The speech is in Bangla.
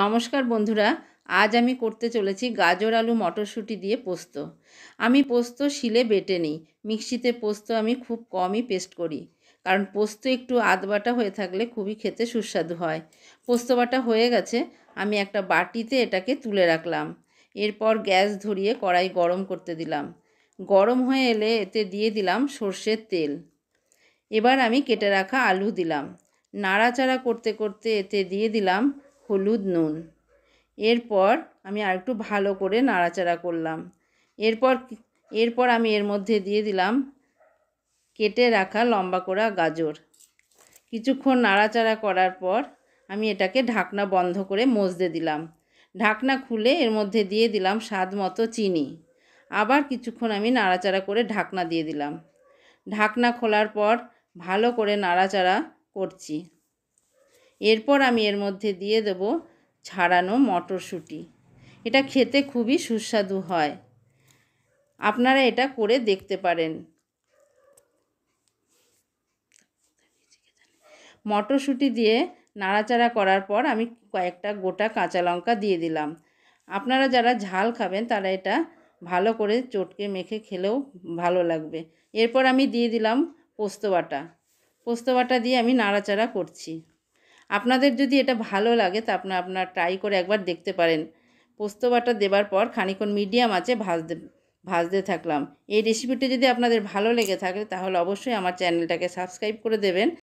নমস্কার বন্ধুরা আজ আমি করতে চলেছি গাজর আলু মটরশুঁটি দিয়ে পোস্ত আমি পোস্ত শিলে বেটে নিই মিক্সিতে পোস্ত আমি খুব কমই পেস্ট করি কারণ পোস্ত একটু আদবাটা হয়ে থাকলে খুবই খেতে সুস্বাদু হয় পোস্ত বাটা হয়ে গেছে আমি একটা বাটিতে এটাকে তুলে রাখলাম এরপর গ্যাস ধরিয়ে কড়াই গরম করতে দিলাম গরম হয়ে এলে এতে দিয়ে দিলাম সর্ষের তেল এবার আমি কেটে রাখা আলু দিলাম নাড়াচাড়া করতে করতে এতে দিয়ে দিলাম হলুদ নুন এরপর আমি আর একটু ভালো করে নাড়াচাড়া করলাম এরপর এরপর আমি এর মধ্যে দিয়ে দিলাম কেটে রাখা লম্বা করা গাজর কিছুক্ষণ নাড়াচাড়া করার পর আমি এটাকে ঢাকনা বন্ধ করে মজদে দিলাম ঢাকনা খুলে এর মধ্যে দিয়ে দিলাম স্বাদ মতো চিনি আবার কিছুক্ষণ আমি নাড়াচাড়া করে ঢাকনা দিয়ে দিলাম ঢাকনা খোলার পর ভালো করে নাড়াচাড়া করছি এরপর আমি এর মধ্যে দিয়ে দেব ছাড়ানো মটরশুঁটি এটা খেতে খুবই সুস্বাদু হয় আপনারা এটা করে দেখতে পারেন মটরশুঁটি দিয়ে নাড়াচাড়া করার পর আমি কয়েকটা গোটা কাঁচা লঙ্কা দিয়ে দিলাম আপনারা যারা ঝাল খাবেন তারা এটা ভালো করে চটকে মেখে খেলেও ভালো লাগবে এরপর আমি দিয়ে দিলাম পোস্ত বাটা পোস্ত বাটা দিয়ে আমি নাড়াচাড়া করছি আপনাদের যদি এটা ভালো লাগে তা আপনার আপনার ট্রাই করে একবার দেখতে পারেন পোস্ত বাটা দেবার পর খানিকক্ষণ মিডিয়াম আছে ভাজতে ভাজতে থাকলাম এই রেসিপিটি যদি আপনাদের ভালো লেগে থাকে তাহলে অবশ্যই আমার চ্যানেলটাকে সাবস্ক্রাইব করে দেবেন